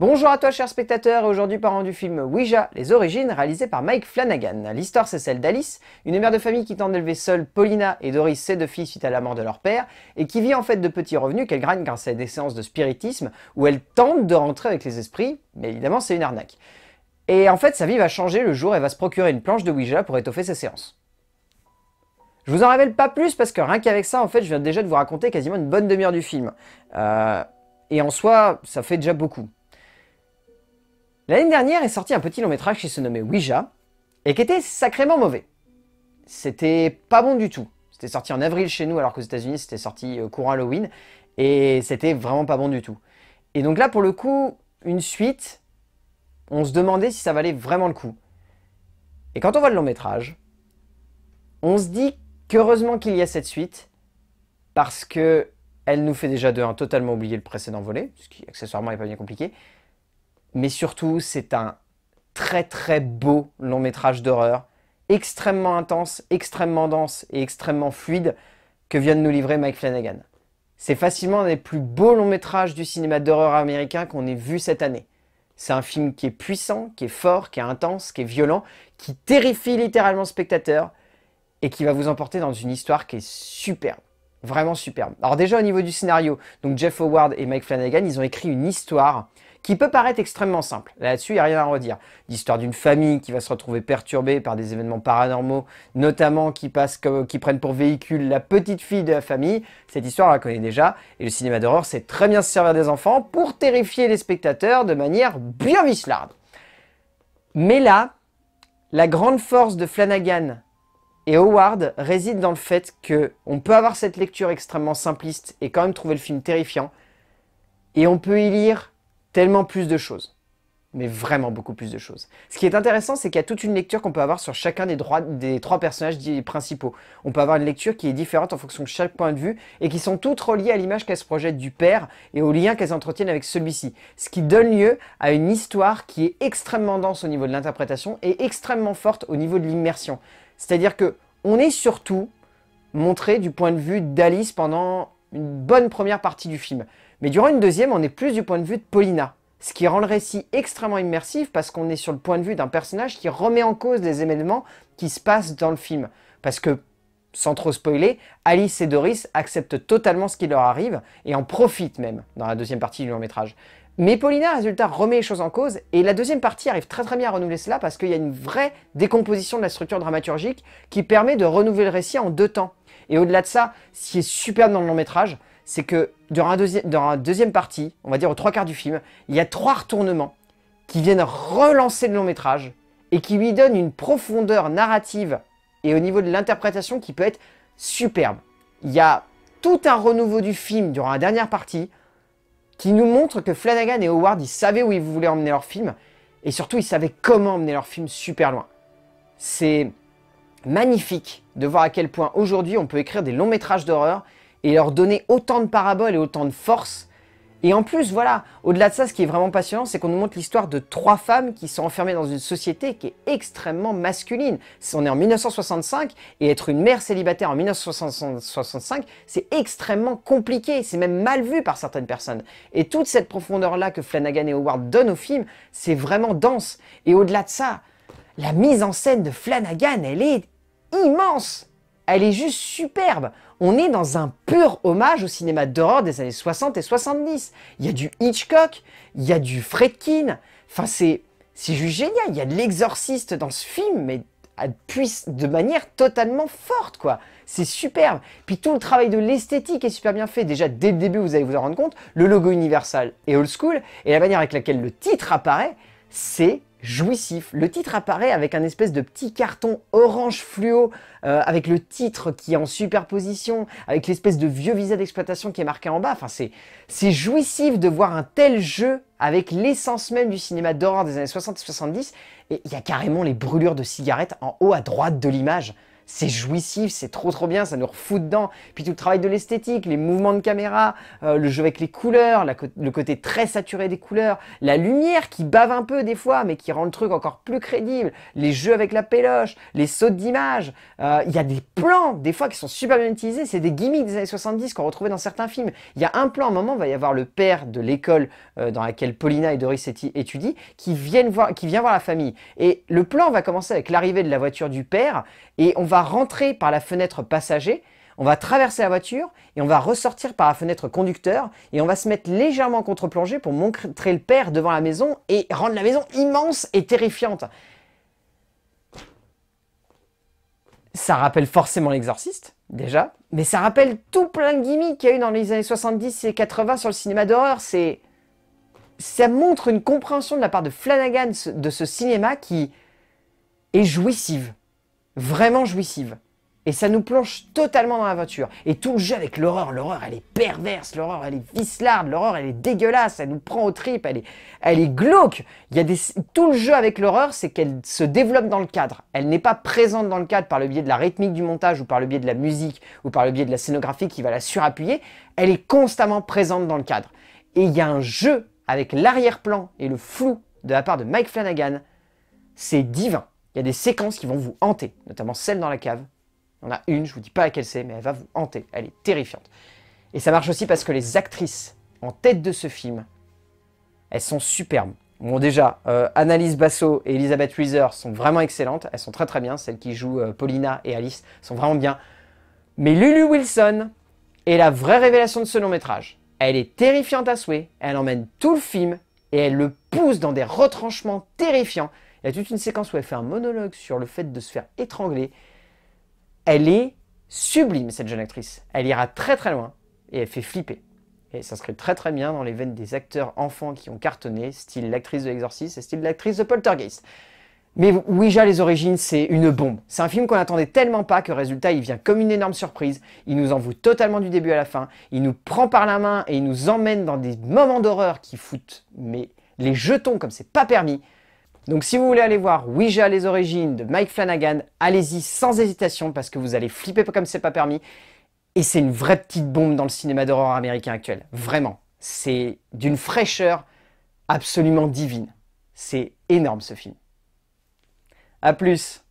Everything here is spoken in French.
Bonjour à toi chers spectateurs, aujourd'hui parlons du film Ouija, les origines, réalisé par Mike Flanagan. L'histoire c'est celle d'Alice, une mère de famille qui tente d'élever seule Paulina et Doris ses deux filles suite à la mort de leur père, et qui vit en fait de petits revenus qu'elle gagne grâce à des séances de spiritisme où elle tente de rentrer avec les esprits, mais évidemment c'est une arnaque. Et en fait sa vie va changer le jour et va se procurer une planche de Ouija pour étoffer ses séances. Je vous en révèle pas plus parce que rien qu'avec ça en fait je viens déjà de vous raconter quasiment une bonne demi-heure du film. Euh, et en soi ça fait déjà beaucoup. L'année dernière est sorti un petit long métrage qui se nommait Ouija, et qui était sacrément mauvais. C'était pas bon du tout. C'était sorti en avril chez nous, alors qu'aux états unis c'était sorti euh, courant Halloween, et c'était vraiment pas bon du tout. Et donc là, pour le coup, une suite, on se demandait si ça valait vraiment le coup. Et quand on voit le long métrage, on se dit qu'heureusement qu'il y a cette suite, parce que elle nous fait déjà de 1 totalement oublier le précédent volet, ce qui accessoirement n'est pas bien compliqué, mais surtout c'est un très très beau long métrage d'horreur, extrêmement intense, extrêmement dense et extrêmement fluide que vient de nous livrer Mike Flanagan. C'est facilement un des plus beaux longs métrages du cinéma d'horreur américain qu'on ait vu cette année. C'est un film qui est puissant, qui est fort, qui est intense, qui est violent, qui terrifie littéralement le spectateur et qui va vous emporter dans une histoire qui est superbe. Vraiment superbe. Alors déjà au niveau du scénario, donc Jeff Howard et Mike Flanagan, ils ont écrit une histoire qui peut paraître extrêmement simple. Là-dessus, il n'y a rien à redire. L'histoire d'une famille qui va se retrouver perturbée par des événements paranormaux, notamment qui, prennent pour véhicule la petite fille de la famille. Cette histoire, on la connaît déjà. Et le cinéma d'horreur sait très bien se servir des enfants pour terrifier les spectateurs de manière bien vicelarde. Mais là, la grande force de Flanagan et Howard réside dans le fait que on peut avoir cette lecture extrêmement simpliste et quand même trouver le film terrifiant. Et on peut y lire tellement plus de choses. Mais vraiment beaucoup plus de choses. Ce qui est intéressant, c'est qu'il y a toute une lecture qu'on peut avoir sur chacun des, droits, des trois personnages principaux. On peut avoir une lecture qui est différente en fonction de chaque point de vue et qui sont toutes reliées à l'image qu'elles se projettent du père et aux liens qu'elles entretiennent avec celui-ci. Ce qui donne lieu à une histoire qui est extrêmement dense au niveau de l'interprétation et extrêmement forte au niveau de l'immersion. C'est-à-dire que on est surtout montré du point de vue d'Alice pendant une bonne première partie du film. Mais durant une deuxième, on est plus du point de vue de Paulina, ce qui rend le récit extrêmement immersif parce qu'on est sur le point de vue d'un personnage qui remet en cause les événements qui se passent dans le film. Parce que, sans trop spoiler, Alice et Doris acceptent totalement ce qui leur arrive et en profitent même dans la deuxième partie du long métrage. Mais Paulina, résultat, remet les choses en cause, et la deuxième partie arrive très très bien à renouveler cela parce qu'il y a une vraie décomposition de la structure dramaturgique qui permet de renouveler le récit en deux temps. Et au-delà de ça, ce qui est superbe dans le long métrage, c'est que dans la deuxième partie, on va dire aux trois quarts du film, il y a trois retournements qui viennent relancer le long métrage et qui lui donnent une profondeur narrative et au niveau de l'interprétation qui peut être superbe. Il y a tout un renouveau du film durant la dernière partie qui nous montre que Flanagan et Howard, ils savaient où ils voulaient emmener leur film et surtout, ils savaient comment emmener leur film super loin. C'est magnifique de voir à quel point aujourd'hui on peut écrire des longs métrages d'horreur et leur donner autant de paraboles et autant de force. Et en plus, voilà, au-delà de ça, ce qui est vraiment passionnant, c'est qu'on nous montre l'histoire de trois femmes qui sont enfermées dans une société qui est extrêmement masculine. On est en 1965, et être une mère célibataire en 1965, c'est extrêmement compliqué, c'est même mal vu par certaines personnes. Et toute cette profondeur-là que Flanagan et Howard donnent au film, c'est vraiment dense. Et au-delà de ça, la mise en scène de Flanagan, elle est immense elle est juste superbe. On est dans un pur hommage au cinéma d'horreur des années 60 et 70. Il y a du Hitchcock, il y a du Fredkin. Enfin, c'est juste génial. Il y a de l'exorciste dans ce film, mais de manière totalement forte, quoi. C'est superbe. Puis tout le travail de l'esthétique est super bien fait. Déjà, dès le début, vous allez vous en rendre compte. Le logo Universal est old school. Et la manière avec laquelle le titre apparaît, c'est jouissif. Le titre apparaît avec un espèce de petit carton orange fluo, euh, avec le titre qui est en superposition, avec l'espèce de vieux visa d'exploitation qui est marqué en bas. Enfin, c'est jouissif de voir un tel jeu avec l'essence même du cinéma d'horreur des années 60 70. Et il y a carrément les brûlures de cigarettes en haut à droite de l'image c'est jouissif, c'est trop trop bien, ça nous refout dedans. Puis tout le travail de l'esthétique, les mouvements de caméra, euh, le jeu avec les couleurs, le côté très saturé des couleurs, la lumière qui bave un peu des fois, mais qui rend le truc encore plus crédible, les jeux avec la péloche, les sauts d'image. Euh, il y a des plans, des fois, qui sont super bien utilisés. C'est des gimmicks des années 70 qu'on retrouvait dans certains films. Il y a un plan, à un moment, il va y avoir le père de l'école euh, dans laquelle Paulina et Doris étudient, qui, qui vient voir la famille. Et le plan va commencer avec l'arrivée de la voiture du père, et on va rentrer par la fenêtre passager, on va traverser la voiture et on va ressortir par la fenêtre conducteur et on va se mettre légèrement contre-plongée pour montrer le père devant la maison et rendre la maison immense et terrifiante. Ça rappelle forcément l'exorciste, déjà, mais ça rappelle tout plein de gimmicks qu'il y a eu dans les années 70 et 80 sur le cinéma d'horreur. C'est ça montre une compréhension de la part de Flanagan de ce cinéma qui est jouissive vraiment jouissive. Et ça nous plonge totalement dans la voiture Et tout le jeu avec l'horreur, l'horreur elle est perverse, l'horreur elle est vislarde, l'horreur elle est dégueulasse, elle nous prend aux tripes, elle est, elle est glauque. Il y Tout le jeu avec l'horreur, c'est qu'elle se développe dans le cadre. Elle n'est pas présente dans le cadre par le biais de la rythmique du montage ou par le biais de la musique ou par le biais de la scénographie qui va la surappuyer. Elle est constamment présente dans le cadre. Et il y a un jeu avec l'arrière-plan et le flou de la part de Mike Flanagan. C'est divin il y a des séquences qui vont vous hanter, notamment celle dans la cave. Il y en a une, je vous dis pas laquelle c'est, mais elle va vous hanter. Elle est terrifiante. Et ça marche aussi parce que les actrices en tête de ce film, elles sont superbes. Bon déjà, euh, Annalise Basso et Elisabeth Weiser sont vraiment excellentes. Elles sont très très bien. Celles qui jouent euh, Paulina et Alice sont vraiment bien. Mais Lulu Wilson est la vraie révélation de ce long métrage. Elle est terrifiante à souhait. Elle emmène tout le film et elle le pousse dans des retranchements terrifiants. Il y a toute une séquence où elle fait un monologue sur le fait de se faire étrangler. Elle est sublime, cette jeune actrice. Elle ira très très loin et elle fait flipper. Et ça serait très très bien dans les veines des acteurs enfants qui ont cartonné, style l'actrice de l'exorciste et style l'actrice de Poltergeist. Mais Ouija, les origines, c'est une bombe. C'est un film qu'on attendait tellement pas que résultat, il vient comme une énorme surprise. Il nous envoie totalement du début à la fin. Il nous prend par la main et il nous emmène dans des moments d'horreur qui foutent mais les jetons comme c'est pas permis. Donc si vous voulez aller voir Ouija les origines de Mike Flanagan, allez-y sans hésitation parce que vous allez flipper comme c'est pas permis. Et c'est une vraie petite bombe dans le cinéma d'horreur américain actuel. Vraiment. C'est d'une fraîcheur absolument divine. C'est énorme ce film. A plus